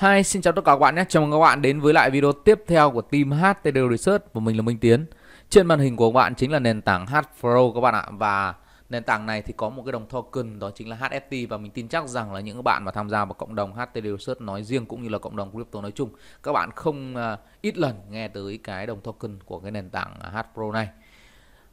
Hi, xin chào tất cả các bạn nhé. Chào mừng các bạn đến với lại video tiếp theo của team HTD Research và mình là Minh Tiến. Trên màn hình của các bạn chính là nền tảng HPro các bạn ạ và nền tảng này thì có một cái đồng token đó chính là HFT và mình tin chắc rằng là những các bạn mà tham gia vào cộng đồng HTD Research nói riêng cũng như là cộng đồng crypto nói chung, các bạn không uh, ít lần nghe tới cái đồng token của cái nền tảng HPro này.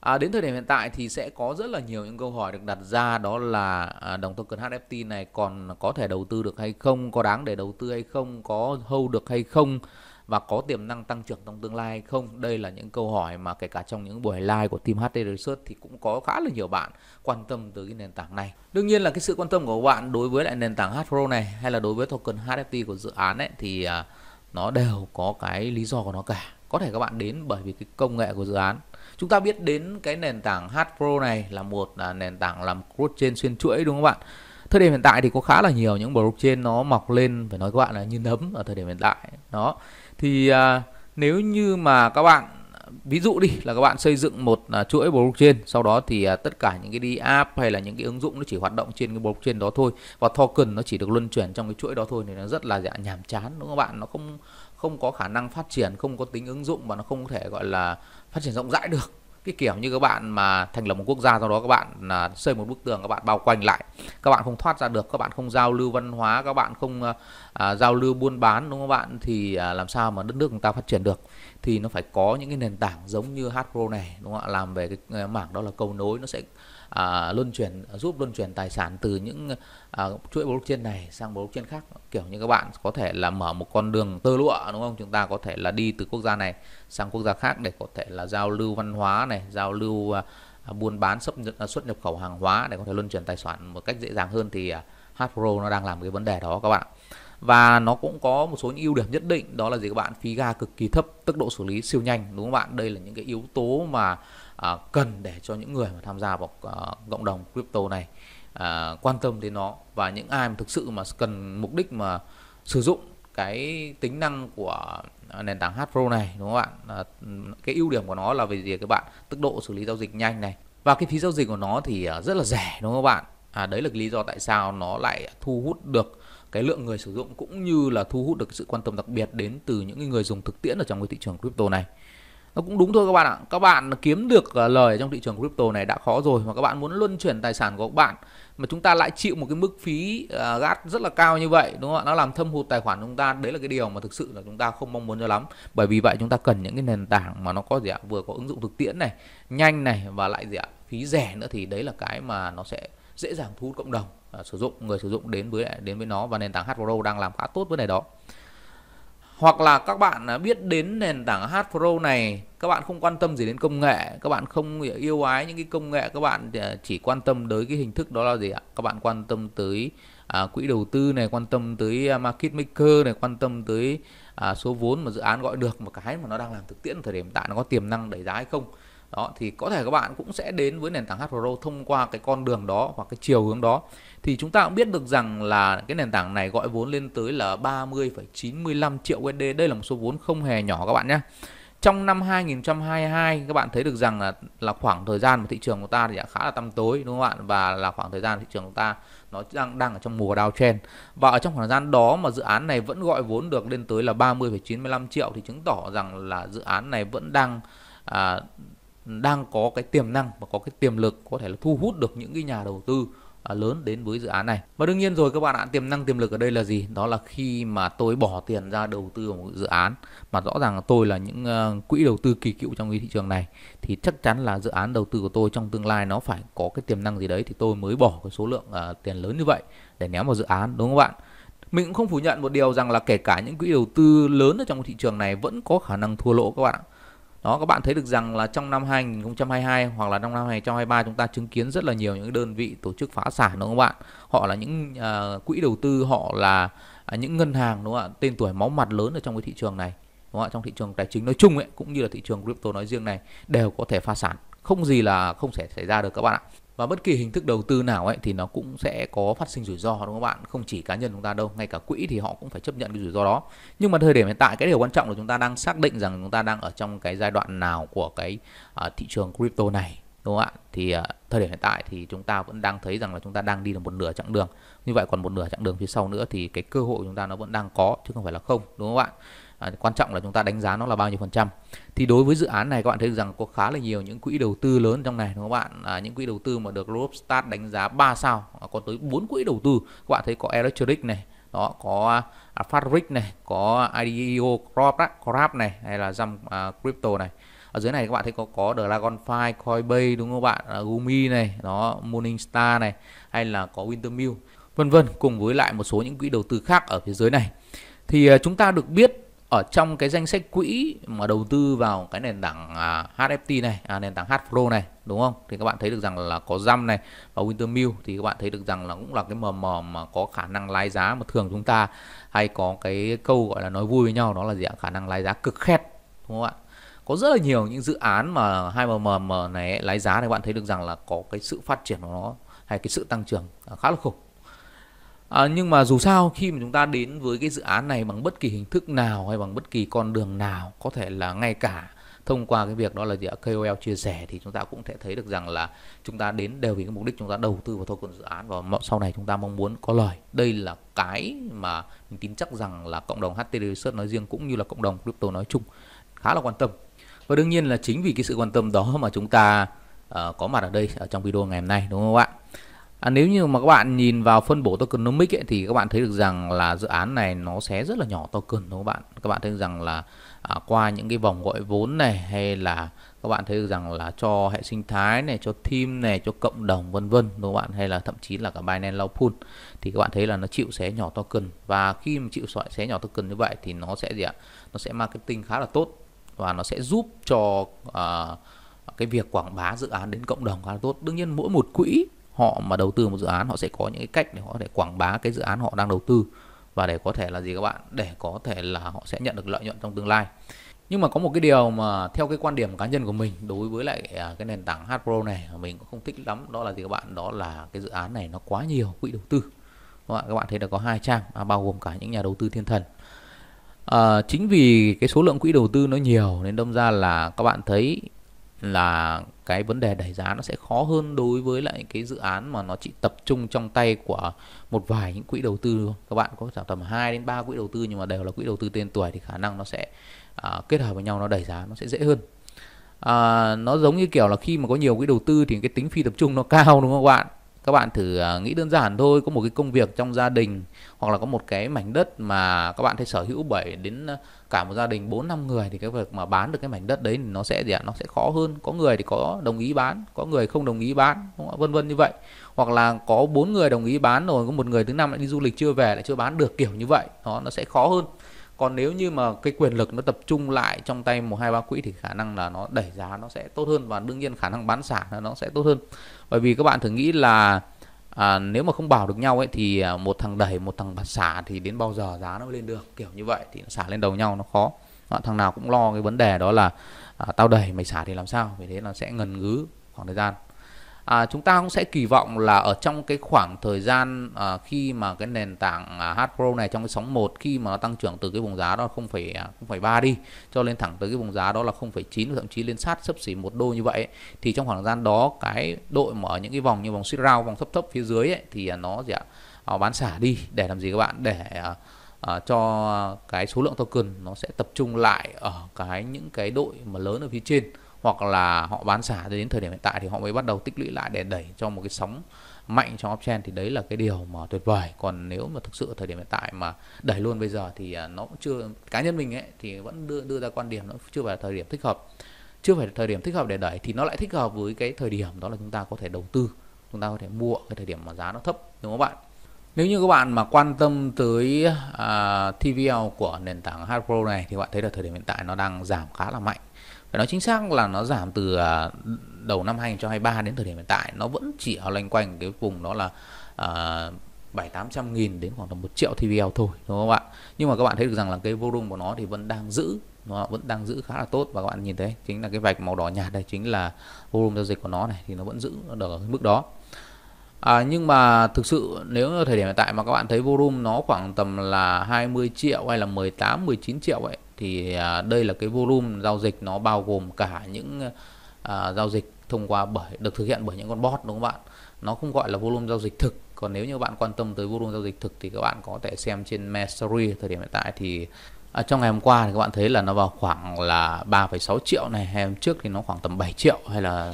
À, đến thời điểm hiện tại thì sẽ có rất là nhiều những câu hỏi được đặt ra đó là à, đồng token HFT này còn có thể đầu tư được hay không, có đáng để đầu tư hay không, có hold được hay không và có tiềm năng tăng trưởng trong tương lai hay không? Đây là những câu hỏi mà kể cả trong những buổi live của team HD Research thì cũng có khá là nhiều bạn quan tâm tới cái nền tảng này. Đương nhiên là cái sự quan tâm của bạn đối với lại nền tảng HPro này hay là đối với token HFT của dự án ấy thì à, nó đều có cái lý do của nó cả. Có thể các bạn đến bởi vì cái công nghệ của dự án Chúng ta biết đến cái nền tảng H2 Pro này là một là nền tảng làm blockchain xuyên chuỗi đúng không bạn? Thời điểm hiện tại thì có khá là nhiều những blockchain nó mọc lên phải nói các bạn là như nấm ở thời điểm hiện tại. Đó. Thì à, nếu như mà các bạn ví dụ đi là các bạn xây dựng một uh, chuỗi blockchain sau đó thì uh, tất cả những cái đi app hay là những cái ứng dụng nó chỉ hoạt động trên cái blockchain đó thôi và token nó chỉ được luân chuyển trong cái chuỗi đó thôi thì nó rất là dạ nhàm chán đúng không bạn nó không không có khả năng phát triển không có tính ứng dụng và nó không có thể gọi là phát triển rộng rãi được cái kiểu như các bạn mà thành lập một quốc gia sau đó các bạn là xây một bức tường các bạn bao quanh lại các bạn không thoát ra được các bạn không giao lưu văn hóa các bạn không à, à giao lưu buôn bán đúng không các bạn thì à, làm sao mà đất nước chúng ta phát triển được thì nó phải có những cái nền tảng giống như Hasbro này đúng không ạ làm về cái à, mảng đó là cầu nối nó sẽ à, luân chuyển giúp luân chuyển tài sản từ những à, chuỗi blockchain này sang blockchain khác kiểu như các bạn có thể là mở một con đường tơ lụa đúng không chúng ta có thể là đi từ quốc gia này sang quốc gia khác để có thể là giao lưu văn hóa này giao lưu à, à buôn bán xuất nhập, à, xuất nhập khẩu hàng hóa để có thể luân chuyển tài sản một cách dễ dàng hơn thì à, Hasbro nó đang làm cái vấn đề đó các bạn và nó cũng có một số những ưu điểm nhất định đó là gì các bạn phí ga cực kỳ thấp tốc độ xử lý siêu nhanh đúng không bạn đây là những cái yếu tố mà à, cần để cho những người mà tham gia vào à, cộng đồng crypto này à, quan tâm đến nó và những ai mà thực sự mà cần mục đích mà sử dụng cái tính năng của à, nền tảng H Pro này đúng không bạn à, cái ưu điểm của nó là về gì các bạn tốc độ xử lý giao dịch nhanh này và cái phí giao dịch của nó thì à, rất là rẻ đúng không các bạn à, đấy là lý do tại sao nó lại thu hút được cái lượng người sử dụng cũng như là thu hút được sự quan tâm đặc biệt đến từ những người dùng thực tiễn ở trong cái thị trường crypto này nó cũng đúng thôi các bạn ạ các bạn kiếm được à, lời trong thị trường crypto này đã khó rồi mà các bạn muốn luân chuyển tài sản của các bạn mà chúng ta lại chịu một cái mức phí à, gắt rất là cao như vậy đúng không ạ nó làm thâm hụt tài khoản chúng ta đấy là cái điều mà thực sự là chúng ta không mong muốn cho lắm bởi vì vậy chúng ta cần những cái nền tảng mà nó có gì ạ vừa có ứng dụng thực tiễn này nhanh này và lại gì ạ phí rẻ nữa thì đấy là cái mà nó sẽ dễ dàng thu hút cộng đồng À, sử dụng người sử dụng đến với đến với nó và nền tảng Hpro đang làm khá tốt vấn đề đó hoặc là các bạn à, biết đến nền tảng Hpro này các bạn không quan tâm gì đến công nghệ các bạn không yêu ái những cái công nghệ các bạn à, chỉ quan tâm tới cái hình thức đó là gì ạ các bạn quan tâm tới à, quỹ đầu tư này quan tâm tới market maker này quan tâm tới à, số vốn mà dự án gọi được một cái mà nó đang làm thực tiễn thời điểm hiện tại nó có tiềm năng đẩy giá hay không đó thì có thể các bạn cũng sẽ đến với nền tảng HPro thông qua cái con đường đó hoặc cái chiều hướng đó thì chúng ta cũng biết được rằng là cái nền tảng này gọi vốn lên tới là 30,95 triệu USD đây là một số vốn không hề nhỏ các bạn nhé trong năm 2022 các bạn thấy được rằng là là khoảng thời gian mà thị trường của ta thì đã khá là tăm tối đúng không ạ và là khoảng thời gian thị trường của ta nó đang đang ở trong mùa đào trend và ở trong khoảng thời gian đó mà dự án này vẫn gọi vốn được lên tới là 30,95 triệu thì chứng tỏ rằng là dự án này vẫn đang à, đang có cái tiềm năng và có cái tiềm lực có thể là thu hút được những cái nhà đầu tư à, lớn đến với dự án này và đương nhiên rồi các bạn ạ tiềm năng tiềm lực ở đây là gì đó là khi mà tôi bỏ tiền ra đầu tư vào một dự án mà rõ ràng tôi là những ờ, quỹ đầu tư kỳ cựu trong cái thị trường này thì chắc chắn là dự án đầu tư của tôi trong tương lai nó phải có cái tiềm năng gì đấy thì tôi mới bỏ cái số lượng ờ, tiền lớn như vậy để ném vào dự án đúng không bạn mình cũng không phủ nhận một điều rằng là kể cả những quỹ đầu tư lớn ở trong thị trường này vẫn có khả năng thua lỗ các bạn ạ đó các bạn thấy được rằng là trong năm 2022 hoặc là trong năm 2023 chúng ta chứng kiến rất là nhiều những đơn vị tổ chức phá sản đúng không bạn họ là những uh, quỹ đầu tư họ là uh, những ngân hàng đúng không ạ tên tuổi máu mặt lớn ở trong cái thị trường này đúng không ạ trong thị trường tài chính nói chung ấy cũng như là thị trường crypto nói riêng này đều có thể phá sản không gì là không thể xảy ra được các bạn ạ và bất kỳ hình thức đầu tư nào ấy thì nó cũng sẽ có phát sinh rủi ro đúng không các bạn không chỉ cá nhân chúng ta đâu ngay cả quỹ thì họ cũng phải chấp nhận cái rủi ro đó nhưng mà thời điểm hiện tại cái điều quan trọng là chúng ta đang xác định rằng chúng ta đang ở trong cái giai đoạn nào của cái uh, thị trường crypto này đúng không ạ thì uh, thời điểm hiện tại thì chúng ta vẫn đang thấy rằng là chúng ta đang đi được một nửa chặng đường như vậy còn một nửa chặng đường phía sau nữa thì cái cơ hội chúng ta nó vẫn đang có chứ không phải là không đúng không ạ à, quan trọng là chúng ta đánh giá nó là bao nhiêu phần trăm thì đối với dự án này các bạn thấy rằng có khá là nhiều những quỹ đầu tư lớn trong này đúng không các bạn à, những quỹ đầu tư mà được Globestat đánh giá 3 sao à, có tới 4 quỹ đầu tư các bạn thấy có Electric này đó có à, Fabric này có IDEO Crop, Crop này hay là Jump à, Crypto này ở dưới này các bạn thấy có có Dragonfly, Coinbase đúng không bạn, à, Gumi này, đó Morningstar này hay là có Wintermute vân vân cùng với lại một số những quỹ đầu tư khác ở phía dưới này thì à, chúng ta được biết ở trong cái danh sách quỹ mà đầu tư vào cái nền tảng à, HFT này, à, nền tảng HPro này đúng không? Thì các bạn thấy được rằng là có răm này và Wintermute thì các bạn thấy được rằng là cũng là cái mầm mầm mà có khả năng lái giá mà thường chúng ta hay có cái câu gọi là nói vui với nhau đó là gì ạ? Khả năng lái giá cực khét đúng không ạ? Có rất là nhiều những dự án mà hai mầm mầm này lái giá thì bạn thấy được rằng là có cái sự phát triển của nó hay cái sự tăng trưởng à, khá là khủng À, nhưng mà dù sao khi mà chúng ta đến với cái dự án này bằng bất kỳ hình thức nào hay bằng bất kỳ con đường nào có thể là ngay cả thông qua cái việc đó là gì ạ KOL chia sẻ thì chúng ta cũng sẽ thấy được rằng là chúng ta đến đều vì cái mục đích chúng ta đầu tư vào token dự án và sau này chúng ta mong muốn có lời đây là cái mà mình tin chắc rằng là cộng đồng HTD Research nói riêng cũng như là cộng đồng crypto nói chung khá là quan tâm và đương nhiên là chính vì cái sự quan tâm đó mà chúng ta uh, có mặt ở đây ở trong video ngày hôm nay đúng không ạ À, nếu như mà các bạn nhìn vào phân bổ tokenomics ấy, thì các bạn thấy được rằng là dự án này nó sẽ rất là nhỏ token đúng không các bạn? Các bạn thấy được rằng là à, qua những cái vòng gọi vốn này hay là các bạn thấy được rằng là cho hệ sinh thái này, cho team này, cho cộng đồng vân vân đúng không bạn? Hay là thậm chí là cả Binance Law Pool thì các bạn thấy là nó chịu xé nhỏ token và khi mà chịu xé nhỏ token như vậy thì nó sẽ gì ạ? Nó sẽ marketing khá là tốt và nó sẽ giúp cho uh, cái việc quảng bá dự án đến cộng đồng khá là tốt. Đương nhiên mỗi một quỹ họ mà đầu tư một dự án họ sẽ có những cái cách để họ có thể quảng bá cái dự án họ đang đầu tư và để có thể là gì các bạn để có thể là họ sẽ nhận được lợi nhuận trong tương lai nhưng mà có một cái điều mà theo cái quan điểm cá nhân của mình đối với lại à, cái nền tảng Pro này mình cũng không thích lắm đó là gì các bạn đó là cái dự án này nó quá nhiều quỹ đầu tư các bạn các bạn thấy là có hai trang à, bao gồm cả những nhà đầu tư thiên thần à, chính vì cái số lượng quỹ đầu tư nó nhiều nên đâm ra là các bạn thấy là cái vấn đề đẩy giá nó sẽ khó hơn đối với lại cái dự án mà nó chỉ tập trung trong tay của một vài những quỹ đầu tư các bạn có khoảng tầm 2 đến 3 quỹ đầu tư nhưng mà đều là quỹ đầu tư tên tuổi thì khả năng nó sẽ à, kết hợp với nhau nó đẩy giá nó sẽ dễ hơn à, nó giống như kiểu là khi mà có nhiều quỹ đầu tư thì cái tính phi tập trung nó cao đúng không các bạn các bạn thử à, nghĩ đơn giản thôi có một cái công việc trong gia đình hoặc là có một cái mảnh đất mà các bạn thể sở hữu 7 đến à, cả một gia đình 4 5 người thì cái việc mà bán được cái mảnh đất đấy nó sẽ gì ạ? Nó sẽ khó hơn. Có người thì có đồng ý bán, có người không đồng ý bán, vân vân như vậy. Hoặc là có bốn người đồng ý bán rồi có một người thứ năm lại đi du lịch chưa về lại chưa bán được kiểu như vậy. Đó nó sẽ khó hơn. Còn nếu như mà cái quyền lực nó tập trung lại trong tay một hai ba quỹ thì khả năng là nó đẩy giá nó sẽ tốt hơn và đương nhiên khả năng bán xả nó sẽ tốt hơn bởi vì các bạn thử nghĩ là à, nếu mà không bảo được nhau ấy thì à, một thằng đẩy một thằng xả thì đến bao giờ giá nó mới lên được kiểu như vậy thì nó xả lên đầu nhau nó khó à, thằng nào cũng lo cái vấn đề đó là à, tao đẩy mày xả thì làm sao vì thế là sẽ ngần ngứ khoảng thời gian à, chúng ta cũng sẽ kỳ vọng là ở trong cái khoảng thời gian à, khi mà cái nền tảng à, Pro này trong cái sóng 1 khi mà nó tăng trưởng từ cái vùng giá đó không phải à, không phải ba đi cho lên thẳng tới cái vùng giá đó là 0,9 thậm chí lên sát sấp xỉ một đô như vậy ấy, thì trong khoảng thời gian đó cái đội mở những cái vòng như vòng sit rao, vòng thấp thấp phía dưới ấy, thì à, nó sẽ à, bán xả đi để làm gì các bạn để à, à, cho cái số lượng token nó sẽ tập trung lại ở cái những cái đội mà lớn ở phía trên hoặc là họ bán xả đến thời điểm hiện tại thì họ mới bắt đầu tích lũy lại để đẩy cho một cái sóng mạnh trong uptrend thì đấy là cái điều mà tuyệt vời còn nếu mà thực sự thời điểm hiện tại mà đẩy luôn bây giờ thì à, nó chưa cá nhân mình ấy thì vẫn đưa đưa ra quan điểm nó chưa phải là thời điểm thích hợp chưa phải là thời điểm thích hợp để đẩy thì nó lại thích hợp với cái thời điểm đó là chúng ta có thể đầu tư chúng ta có thể mua ở cái thời điểm mà giá nó thấp đúng không bạn nếu như các bạn mà quan tâm tới uh, à, TVL của nền tảng Hardpro này thì bạn thấy là thời điểm hiện tại nó đang giảm khá là mạnh. Phải nói chính xác là nó giảm từ uh, đầu năm 2023 đến thời điểm hiện tại nó vẫn chỉ ở loanh quanh cái vùng đó là à, bảy tám trăm nghìn đến khoảng tầm một triệu TVL thôi đúng không ạ? Nhưng mà các bạn thấy được rằng là cái volume của nó thì vẫn đang giữ nó vẫn đang giữ khá là tốt và các bạn nhìn thấy chính là cái vạch màu đỏ nhạt đây chính là volume giao dịch của nó này thì nó vẫn giữ được ở mức đó à, nhưng mà thực sự nếu thời điểm hiện tại mà các bạn thấy volume nó khoảng tầm là 20 triệu hay là 18 19 triệu ấy thì à, đây là cái volume giao dịch nó bao gồm cả những à, giao dịch thông qua bởi được thực hiện bởi những con bot đúng không bạn nó không gọi là volume giao dịch thực còn nếu như bạn quan tâm tới volume giao dịch thực thì các bạn có thể xem trên Mastery thời điểm hiện tại thì à, trong ngày hôm qua thì các bạn thấy là nó vào khoảng là 3,6 triệu này hay hôm trước thì nó khoảng tầm 7 triệu hay là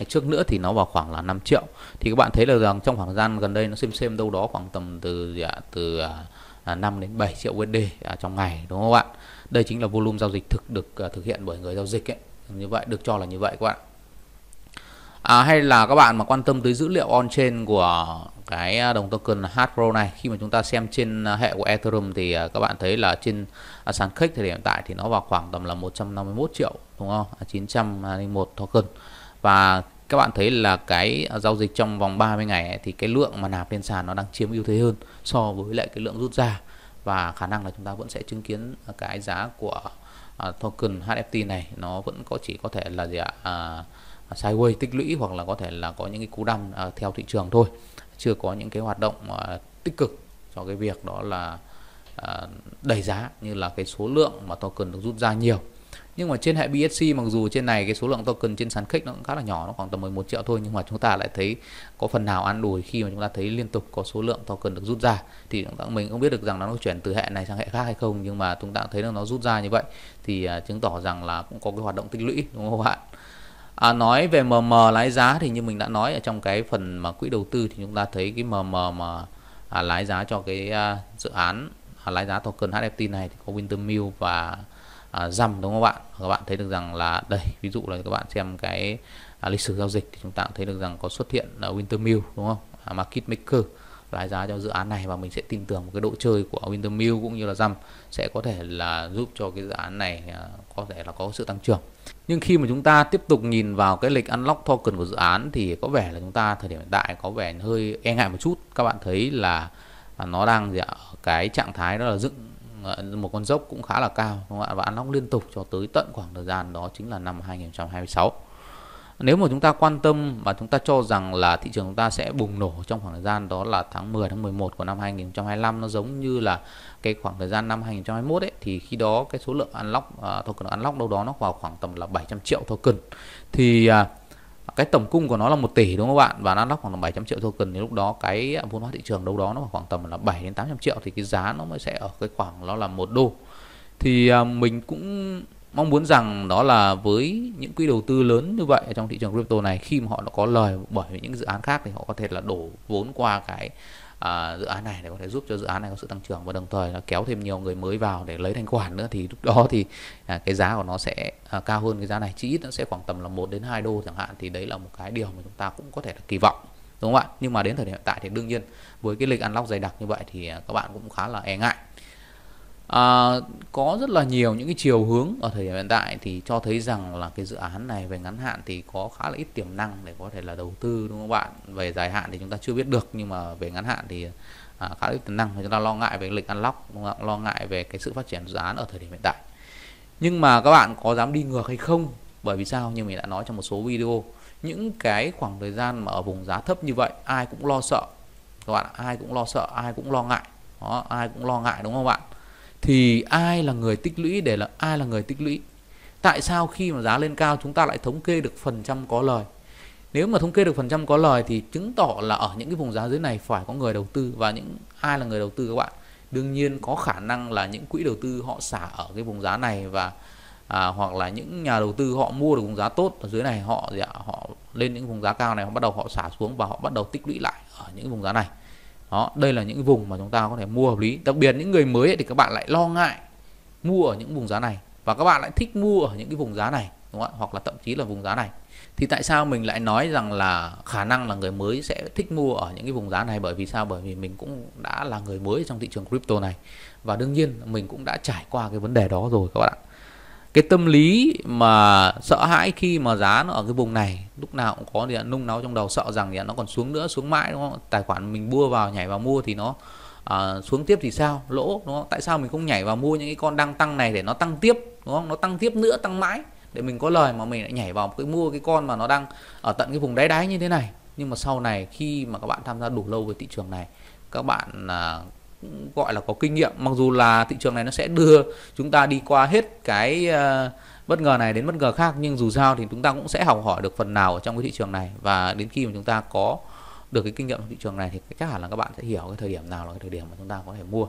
Ngày trước nữa thì nó vào khoảng là 5 triệu thì các bạn thấy là rằng trong khoảng thời gian gần đây nó xem xem đâu đó khoảng tầm từ dạ, từ à, 5 à, đến 7 triệu USD à, trong ngày đúng không ạ đây chính là volume giao dịch thực được à, thực hiện bởi người giao dịch ấy. như vậy được cho là như vậy các bạn à, hay là các bạn mà quan tâm tới dữ liệu on chain của cái à, đồng token Hasbro này khi mà chúng ta xem trên à, hệ của Ethereum thì các bạn thấy là trên sàn khách e thời điểm tại thì nó vào khoảng tầm là 151 triệu đúng không 901 token và các bạn thấy là cái giao dịch trong vòng 30 ngày ấy, thì cái lượng mà nạp lên sàn nó đang chiếm ưu thế hơn so với lại cái lượng rút ra và khả năng là chúng ta vẫn sẽ chứng kiến cái giá của à, token HFT này nó vẫn có chỉ có thể là gì ạ à, sideways tích lũy hoặc là có thể là có những cái cú đâm à, theo thị trường thôi chưa có những cái hoạt động à, tích cực cho cái việc đó là đẩy giá như là cái số lượng mà token được rút ra nhiều nhưng mà trên hệ BSC mặc dù trên này cái số lượng token trên sàn kích nó cũng khá là nhỏ nó khoảng tầm 11 triệu thôi nhưng mà chúng ta lại thấy có phần nào ăn đùi khi mà chúng ta thấy liên tục có số lượng token được rút ra thì chúng ta mình không biết được rằng nó chuyển từ hệ này sang hệ khác hay không nhưng mà chúng ta thấy là nó rút ra như vậy thì à, chứng tỏ rằng là cũng có cái hoạt động tích lũy đúng không các À, nói về MM lái giá thì như mình đã nói ở trong cái phần mà quỹ đầu tư thì chúng ta thấy cái MM mà à, lái giá cho cái à, dự án à, lái giá token HFT này thì có Wintermill và à, dăm đúng không các bạn các bạn thấy được rằng là đây ví dụ là các bạn xem cái à, lịch sử giao dịch thì chúng ta cũng thấy được rằng có xuất hiện ở à, Wintermill đúng không à, market maker lái giá cho dự án này và mình sẽ tin tưởng một cái độ chơi của Wintermill cũng như là răm sẽ có thể là giúp cho cái dự án này à, có thể là có sự tăng trưởng. Nhưng khi mà chúng ta tiếp tục nhìn vào cái lịch unlock token của dự án thì có vẻ là chúng ta thời điểm hiện tại có vẻ hơi e ngại một chút. Các bạn thấy là à, nó đang ở cái trạng thái đó là dựng Ờ, một con dốc cũng khá là cao đúng không ạ và ăn nóc liên tục cho tới tận khoảng thời gian đó chính là năm 2026 nếu mà chúng ta quan tâm và chúng ta cho rằng là thị trường chúng ta sẽ bùng nổ trong khoảng thời gian đó là tháng 10 tháng 11 của năm 2025 nó giống như là cái khoảng thời gian năm 2021 ấy thì khi đó cái số lượng unlock uh, à, token unlock đâu đó nó vào khoảng tầm là 700 triệu token thì uh, cái tổng cung của nó là 1 tỷ đúng không bạn và nó lóc khoảng 700 triệu token thì lúc đó cái vốn hóa thị trường đâu đó nó khoảng tầm là 7 đến 800 triệu thì cái giá nó mới sẽ ở cái khoảng nó là một đô thì à, mình cũng mong muốn rằng đó là với những quỹ đầu tư lớn như vậy trong thị trường crypto này khi mà họ đã có lời bởi những dự án khác thì họ có thể là đổ vốn qua cái à, dự án này để có thể giúp cho dự án này có sự tăng trưởng và đồng thời nó kéo thêm nhiều người mới vào để lấy thanh khoản nữa thì lúc đó thì à, cái giá của nó sẽ à, cao hơn cái giá này chỉ ít nó sẽ khoảng tầm là 1 đến 2 đô chẳng hạn thì đấy là một cái điều mà chúng ta cũng có thể là kỳ vọng đúng không ạ nhưng mà đến thời điểm hiện tại thì đương nhiên với cái lịch ăn lóc dày đặc như vậy thì à, các bạn cũng khá là e ngại à, có rất là nhiều những cái chiều hướng ở thời điểm hiện tại thì cho thấy rằng là cái dự án này về ngắn hạn thì có khá là ít tiềm năng để có thể là đầu tư đúng không bạn về dài hạn thì chúng ta chưa biết được nhưng mà về ngắn hạn thì à, khá là ít tiềm năng chúng ta lo ngại về lịch ăn lóc lo ngại về cái sự phát triển dự án ở thời điểm hiện tại nhưng mà các bạn có dám đi ngược hay không bởi vì sao như mình đã nói trong một số video những cái khoảng thời gian mà ở vùng giá thấp như vậy ai cũng lo sợ các bạn ai cũng lo sợ ai cũng lo ngại đó, ai cũng lo ngại đúng không bạn thì ai là người tích lũy để là ai là người tích lũy tại sao khi mà giá lên cao chúng ta lại thống kê được phần trăm có lời nếu mà thống kê được phần trăm có lời thì chứng tỏ là ở những cái vùng giá dưới này phải có người đầu tư và những ai là người đầu tư các bạn đương nhiên có khả năng là những quỹ đầu tư họ xả ở cái vùng giá này và à, hoặc là những nhà đầu tư họ mua được vùng giá tốt ở dưới này họ dạ, họ lên những vùng giá cao này họ bắt đầu họ xả xuống và họ bắt đầu tích lũy lại ở những vùng giá này đó đây là những vùng mà chúng ta có thể mua hợp lý đặc biệt những người mới thì các bạn lại lo ngại mua ở những vùng giá này và các bạn lại thích mua ở những cái vùng giá này đúng không? hoặc là thậm chí là vùng giá này thì tại sao mình lại nói rằng là khả năng là người mới sẽ thích mua ở những cái vùng giá này bởi vì sao bởi vì mình cũng đã là người mới trong thị trường crypto này và đương nhiên mình cũng đã trải qua cái vấn đề đó rồi các bạn cái tâm lý mà sợ hãi khi mà giá nó ở cái vùng này lúc nào cũng có thì nung nấu trong đầu sợ rằng thì nó còn xuống nữa xuống mãi đúng không tài khoản mình mua vào nhảy vào mua thì nó à, xuống tiếp thì sao lỗ đúng không tại sao mình không nhảy vào mua những cái con đang tăng này để nó tăng tiếp đúng không nó tăng tiếp nữa tăng mãi để mình có lời mà mình lại nhảy vào cái mua cái con mà nó đang ở tận cái vùng đáy đáy như thế này nhưng mà sau này khi mà các bạn tham gia đủ lâu với thị trường này các bạn à, gọi là có kinh nghiệm mặc dù là thị trường này nó sẽ đưa chúng ta đi qua hết cái ờ, bất ngờ này đến bất ngờ khác nhưng dù sao thì chúng ta cũng sẽ học hỏi được phần nào ở trong cái thị trường này và đến khi mà chúng ta có được cái kinh nghiệm trong thị trường này thì chắc hẳn là các bạn sẽ hiểu cái thời điểm nào là cái thời điểm mà chúng ta có thể mua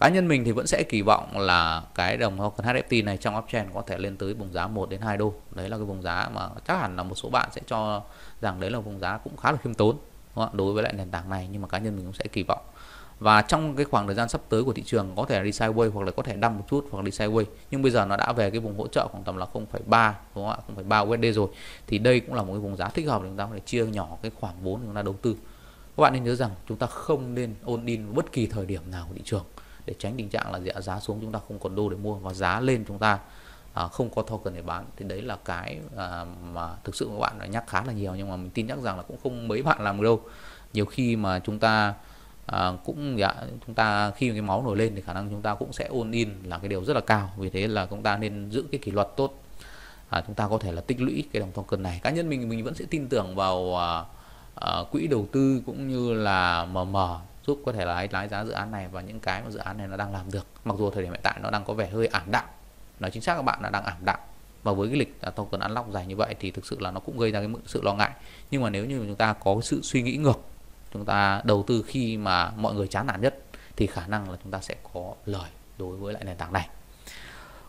cá nhân mình thì vẫn sẽ kỳ vọng là cái đồng token HFT này trong uptrend có thể lên tới vùng giá 1 đến 2 đô đấy là cái vùng giá mà chắc hẳn là một số bạn sẽ cho rằng đấy là vùng giá cũng khá là khiêm tốn đúng không? đối với lại nền tảng này nhưng mà cá nhân mình cũng sẽ kỳ vọng và trong cái khoảng thời gian sắp tới của thị trường có thể đi sideways hoặc là có thể đâm một chút hoặc là đi sideways nhưng bây giờ nó đã về cái vùng hỗ trợ khoảng tầm là 0,3 đúng không ạ 0,3 USD rồi thì đây cũng là một cái vùng giá thích hợp để chúng ta có thể chia nhỏ cái khoảng vốn chúng ta đầu tư các bạn nên nhớ rằng chúng ta không nên ôn in bất kỳ thời điểm nào của thị trường để tránh tình trạng là giá xuống chúng ta không còn đô để mua và giá lên chúng ta à, không có token để bán thì đấy là cái à, mà thực sự các bạn đã nhắc khá là nhiều nhưng mà mình tin chắc rằng là cũng không mấy bạn làm được đâu nhiều khi mà chúng ta à, cũng dạ, chúng ta khi cái máu nổi lên thì khả năng chúng ta cũng sẽ ôn in là cái điều rất là cao vì thế là chúng ta nên giữ cái kỷ luật tốt à, chúng ta có thể là tích lũy cái đồng token này cá nhân mình mình vẫn sẽ tin tưởng vào à, à, quỹ đầu tư cũng như là mm giúp có thể lái lái giá dự án này và những cái mà dự án này nó đang làm được mặc dù thời điểm hiện tại nó đang có vẻ hơi ảm đạm nói chính xác các bạn là đang ảm đạm và với cái lịch à, token unlock dài như vậy thì thực sự là nó cũng gây ra cái sự lo ngại nhưng mà nếu như chúng ta có sự suy nghĩ ngược chúng ta đầu tư khi mà mọi người chán nản nhất thì khả năng là chúng ta sẽ có lời đối với lại nền tảng này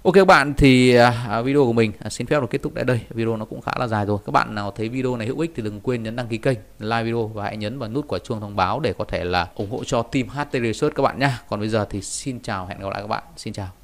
Ok các bạn thì à, à, video của mình à, xin phép được kết thúc tại đây video nó cũng khá là dài rồi các bạn nào thấy video này hữu ích thì đừng quên nhấn đăng ký kênh like video và hãy nhấn vào nút quả chuông thông báo để có thể là ủng hộ cho team HT Research các bạn nhé Còn bây giờ thì xin chào hẹn gặp lại các bạn xin chào